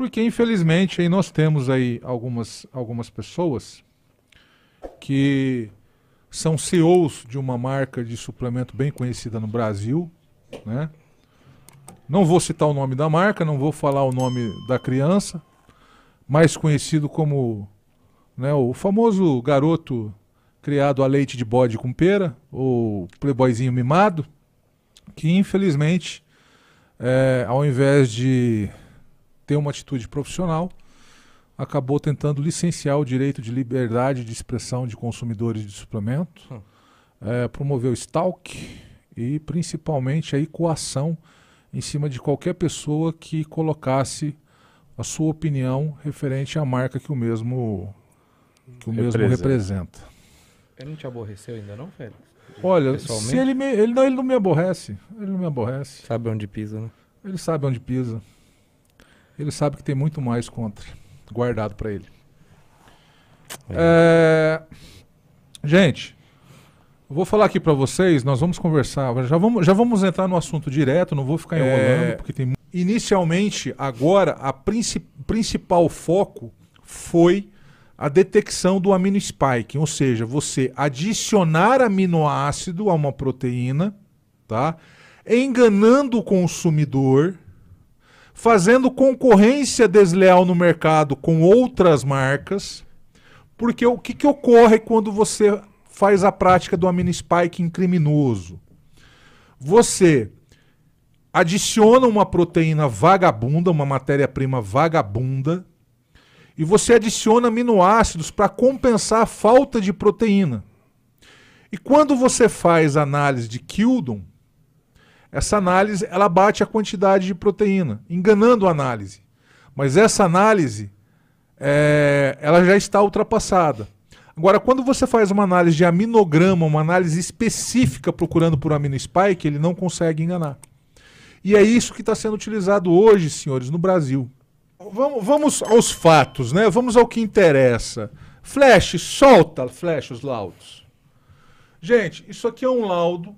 Porque, infelizmente, aí nós temos aí algumas, algumas pessoas que são CEOs de uma marca de suplemento bem conhecida no Brasil, né? Não vou citar o nome da marca, não vou falar o nome da criança, mais conhecido como né, o famoso garoto criado a leite de bode com pera, o playboyzinho mimado, que infelizmente, é, ao invés de ter uma atitude profissional, acabou tentando licenciar o direito de liberdade de expressão de consumidores de suplemento, hum. é, promoveu stalk e principalmente a coação em cima de qualquer pessoa que colocasse a sua opinião referente à marca que o mesmo que o representa. mesmo representa. Ele não te aborreceu ainda não, Félix? Olha, se ele, me, ele, não, ele não me aborrece. Ele não me aborrece. Sabe onde pisa, né? Ele sabe onde pisa ele sabe que tem muito mais contra, guardado para ele. É. É... Gente, vou falar aqui para vocês, nós vamos conversar, já vamos, já vamos entrar no assunto direto, não vou ficar é. enrolando, é... porque tem... Inicialmente, agora, a principal foco foi a detecção do amino spike, ou seja, você adicionar aminoácido a uma proteína, tá? enganando o consumidor fazendo concorrência desleal no mercado com outras marcas. Porque o que, que ocorre quando você faz a prática do amino spiking criminoso? Você adiciona uma proteína vagabunda, uma matéria-prima vagabunda, e você adiciona aminoácidos para compensar a falta de proteína. E quando você faz análise de Kildon, essa análise ela bate a quantidade de proteína, enganando a análise. Mas essa análise é, ela já está ultrapassada. Agora, quando você faz uma análise de aminograma, uma análise específica procurando por amino spike, ele não consegue enganar. E é isso que está sendo utilizado hoje, senhores, no Brasil. Vamos, vamos, aos fatos, né? Vamos ao que interessa. Flash, solta, Flash, os laudos. Gente, isso aqui é um laudo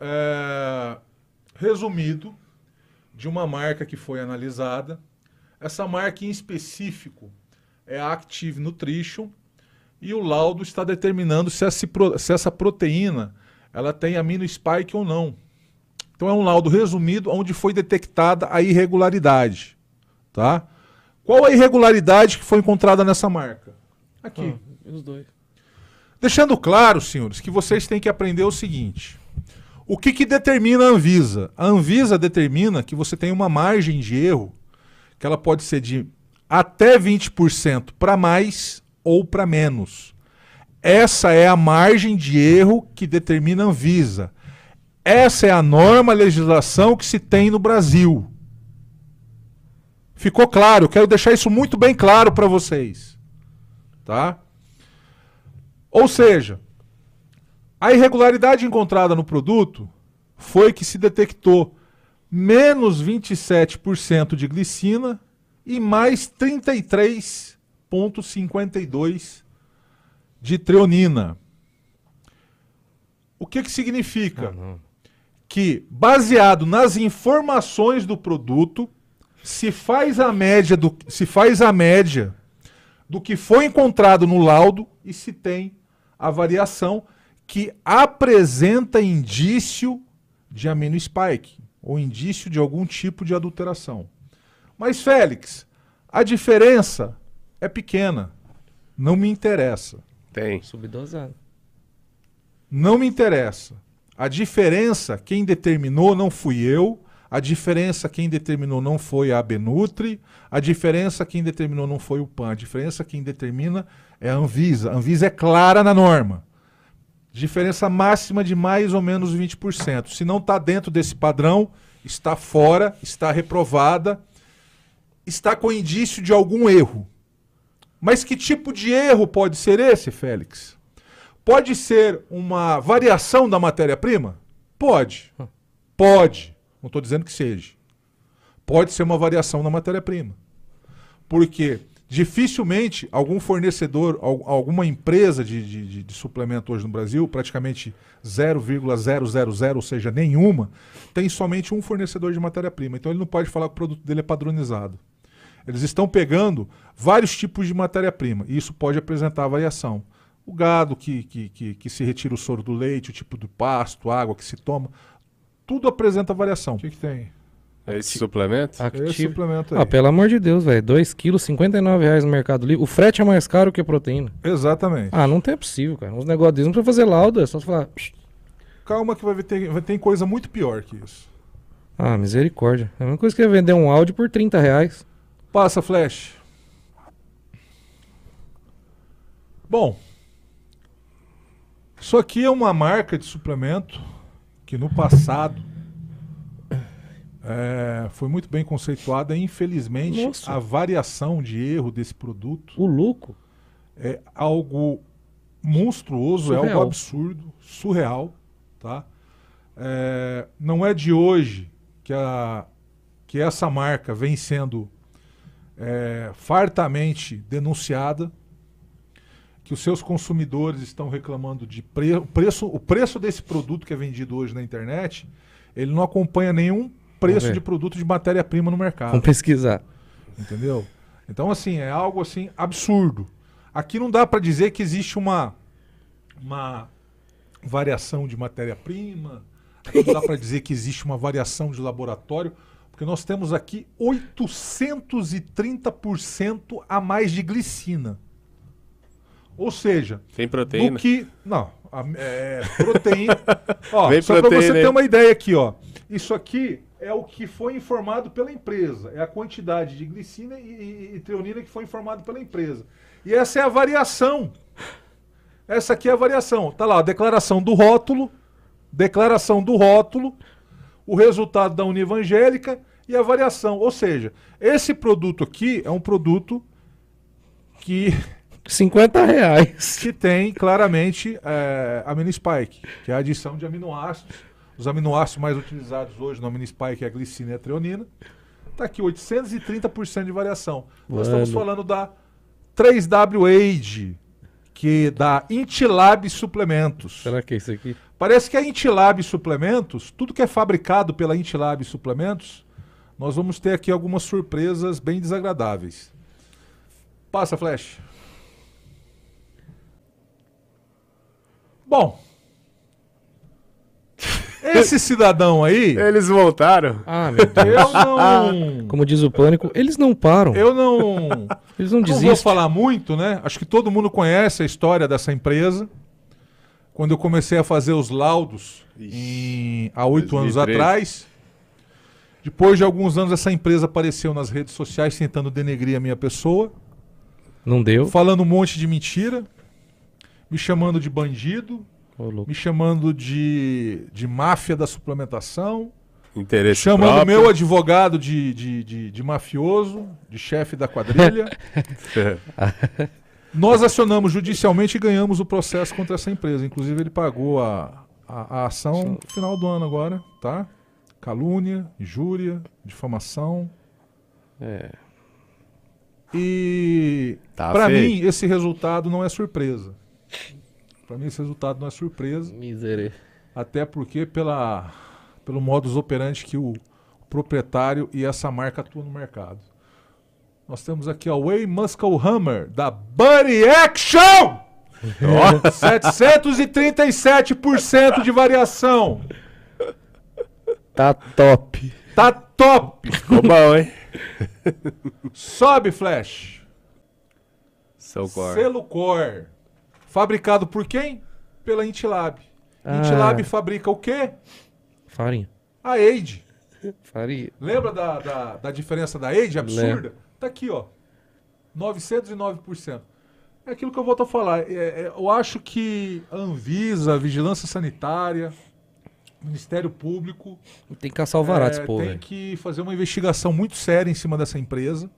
é, resumido de uma marca que foi analisada. Essa marca em específico é a Active Nutrition e o laudo está determinando se essa proteína ela tem amino spike ou não. Então é um laudo resumido onde foi detectada a irregularidade, tá? Qual a irregularidade que foi encontrada nessa marca? Aqui. Ah, os dois. Deixando claro, senhores, que vocês têm que aprender o seguinte: o que, que determina a Anvisa? A Anvisa determina que você tem uma margem de erro, que ela pode ser de até 20% para mais ou para menos. Essa é a margem de erro que determina a Anvisa. Essa é a norma, a legislação que se tem no Brasil. Ficou claro? Quero deixar isso muito bem claro para vocês. Tá? Ou seja, a irregularidade encontrada no produto foi que se detectou menos 27% de glicina e mais 33,52% de treonina. O que, que significa? Ah, que, baseado nas informações do produto, se faz a média do, se faz a média do que foi encontrado no laudo e se tem a variação que apresenta indício de amino spike ou indício de algum tipo de adulteração. Mas Félix, a diferença é pequena. Não me interessa. Tem. Subdosado. Não me interessa. A diferença, quem determinou não fui eu. A diferença, quem determinou não foi a Benutri. A diferença, quem determinou não foi o PAN. A diferença, quem determina é a Anvisa. A Anvisa é clara na norma. Diferença máxima de mais ou menos 20%. Se não está dentro desse padrão, está fora, está reprovada, está com indício de algum erro. Mas que tipo de erro pode ser esse, Félix? Pode ser uma variação da matéria-prima? Pode. Pode. Não estou dizendo que seja. Pode ser uma variação da matéria-prima. Porque Dificilmente algum fornecedor, alguma empresa de, de, de suplemento hoje no Brasil, praticamente 0,000, ou seja, nenhuma, tem somente um fornecedor de matéria-prima. Então ele não pode falar que o produto dele é padronizado. Eles estão pegando vários tipos de matéria-prima e isso pode apresentar variação. O gado que, que, que, que, se retira o soro do leite, o tipo do pasto, a água que se toma, tudo apresenta variação. O que, que tem? É esse suplemento? É Esse suplemento ah, aí. Ah, pelo amor de Deus, velho. 2 quilos, 59 reais no Mercado Livre. O frete é mais caro que a proteína. Exatamente. Ah, não tem é possível, cara. Uns negócios desses não precisa fazer lauda, é só falar... Calma que vai ter, vai ter coisa muito pior que isso. Ah, misericórdia. É a mesma coisa que vender um áudio por 30 reais. Passa, Flash. Bom, isso aqui é uma marca de suplemento que no passado é, foi muito bem conceituada. Infelizmente, Nossa. a variação de erro desse produto. O lucro. É algo monstruoso, surreal. é algo absurdo, surreal. Tá? É, não é de hoje que, a, que essa marca vem sendo é, fartamente denunciada, que os seus consumidores estão reclamando de pre, preço. O preço desse produto que é vendido hoje na internet, ele não acompanha nenhum preço de produto de matéria-prima no mercado. Vamos pesquisar. Entendeu? Então, assim, é algo assim absurdo. Aqui não dá para dizer que existe uma, uma variação de matéria-prima, não dá para dizer que existe uma variação de laboratório, porque nós temos aqui 830% a mais de glicina. Ou seja, tem proteína. Do que, não, a, é, proteína. ó, só para você ter uma ideia aqui, ó. Isso aqui é o que foi informado pela empresa, é a quantidade de glicina e, e, e treonina que foi informado pela empresa. E essa é a variação. Essa aqui é a variação. Tá lá, a declaração do rótulo, declaração do rótulo, o resultado da Univangélica Evangélica e a variação. Ou seja, esse produto aqui é um produto que 50 reais. Que tem claramente é, aminospike, que é a adição de aminoácidos os aminoácidos mais utilizados hoje no Spike é a glicina e a treonina. Está aqui 830% de variação. Mano. Nós estamos falando da 3W-Aid, que é da Intilab Suplementos. Será que é isso aqui? Parece que a Intilab Suplementos, tudo que é fabricado pela Intilab Suplementos, nós vamos ter aqui algumas surpresas bem desagradáveis. Passa, Flash. Bom, esse cidadão aí. Eles voltaram. Ah, meu Deus. Eu não. Como diz o pânico, eles não param. Eu não. Eles não desistem. Não vou falar muito, né? Acho que todo mundo conhece a história dessa empresa. Quando eu comecei a fazer os laudos em, há oito anos atrás. Depois de alguns anos, essa empresa apareceu nas redes sociais tentando denegrir a minha pessoa. Não deu. Falando um monte de mentira. Me chamando de bandido Oh, me chamando de, de máfia da suplementação. Interesse chamando próprio. meu advogado de, de, de, de mafioso, de chefe da quadrilha. Nós acionamos judicialmente e ganhamos o processo contra essa empresa. Inclusive, ele pagou a, a, a ação no final do ano agora, tá? Calúnia, injúria, difamação. É. E tá para mim esse resultado não é surpresa. Para mim, esse resultado não é surpresa. Miserê. Até porque, pela, pelo modus operandi que o proprietário e essa marca atuam no mercado. Nós temos aqui a Way Muscle Hammer da Bunny Action! Oh, 737% de variação. Tá top. Tá top. Ficou bom, hein? Sobe, Flash. Seu Selo Core. Fabricado por quem? Pela Intilab. Ah. Intilab é. fabrica o quê? Farinha. A Aid. Farinha. Lembra da, da, da diferença da Aid absurda? Lembra. Tá aqui, ó. 909%. É aquilo que eu volto a falar. É, é, eu acho que a Anvisa, a Vigilância Sanitária, Ministério Público. Tem que caçar o vará é, Tem véio. que fazer uma investigação muito séria em cima dessa empresa.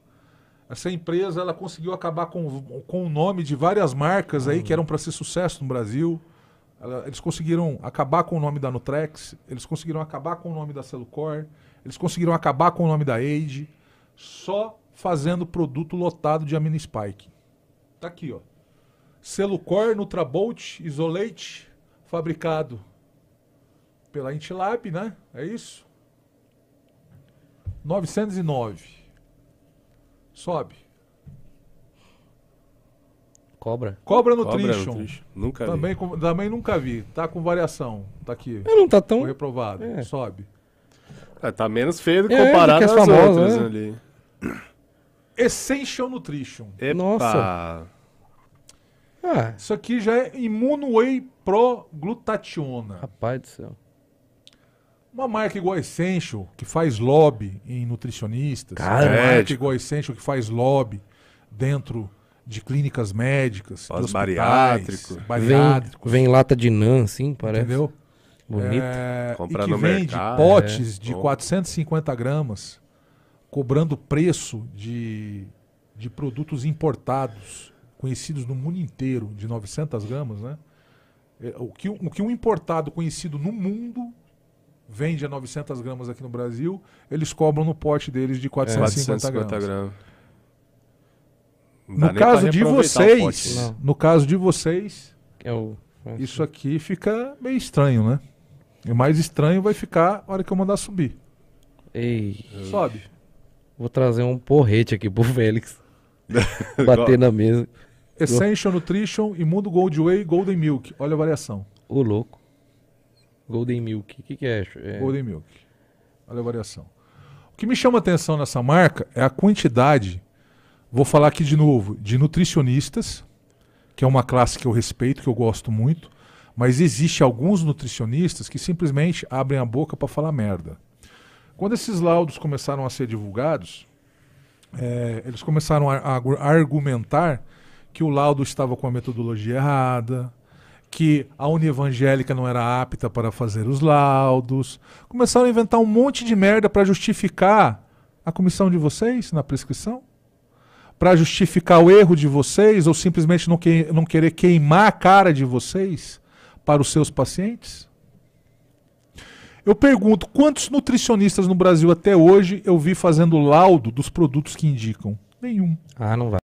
Essa empresa ela conseguiu acabar com, com o nome de várias marcas aí uhum. que eram para ser sucesso no Brasil. Ela, eles conseguiram acabar com o nome da Nutrex, eles conseguiram acabar com o nome da Celucor, eles conseguiram acabar com o nome da Age, só fazendo produto lotado de amino spike. Tá aqui, ó. Celucor, Nutrabolt, Isolate, fabricado pela Intilab, né? É isso? 909. Sobe. Cobra. Cobra Nutrition. Cobra nunca também, vi. também nunca vi. Tá com variação. Tá aqui. não tá tão. Foi reprovado. É. Sobe. É, tá menos feio do que é, comparado é às outras né? ali. Essential Nutrition. Epa. Nossa. Ah. Isso aqui já é Immuno way Pro Glutationa. Rapaz do céu. Uma marca igual a Essential, que faz lobby em nutricionistas. Cara, uma é marca igual a Essential, que faz lobby dentro de clínicas médicas. Faz bariátrico. bariátricos. Vem, vem lata de NAN, assim, parece. Entendeu? Bonito. É, Comprar e que vende mercado, potes é. de Bom. 450 gramas, cobrando preço de, de produtos importados, conhecidos no mundo inteiro, de 900 gramas, né? É, o que, o que um importado conhecido no mundo vende a 900 gramas aqui no Brasil, eles cobram no pote deles de 450, é, 450 gramas. No caso de vocês, no caso de vocês, isso assim. aqui fica meio estranho, né? E mais estranho vai ficar a hora que eu mandar subir. Ei. Sobe. Vou trazer um porrete aqui pro Félix. Bater na mesa. Essential Nutrition, Imundo Gold Whey, Golden Milk. Olha a variação. O louco. Golden Milk. O que, que é? é? Golden Milk. Olha a variação. O que me chama atenção nessa marca é a quantidade, vou falar aqui de novo, de nutricionistas, que é uma classe que eu respeito, que eu gosto muito, mas existe alguns nutricionistas que simplesmente abrem a boca para falar merda. Quando esses laudos começaram a ser divulgados, é, eles começaram a, a, argumentar que o laudo estava com a metodologia errada, que a Univangélica Evangélica não era apta para fazer os laudos. Começaram a inventar um monte de merda para justificar a comissão de vocês na prescrição? Para justificar o erro de vocês ou simplesmente não, que, não querer queimar a cara de vocês para os seus pacientes? Eu pergunto, quantos nutricionistas no Brasil até hoje eu vi fazendo laudo dos produtos que indicam? Nenhum. Ah, não vai.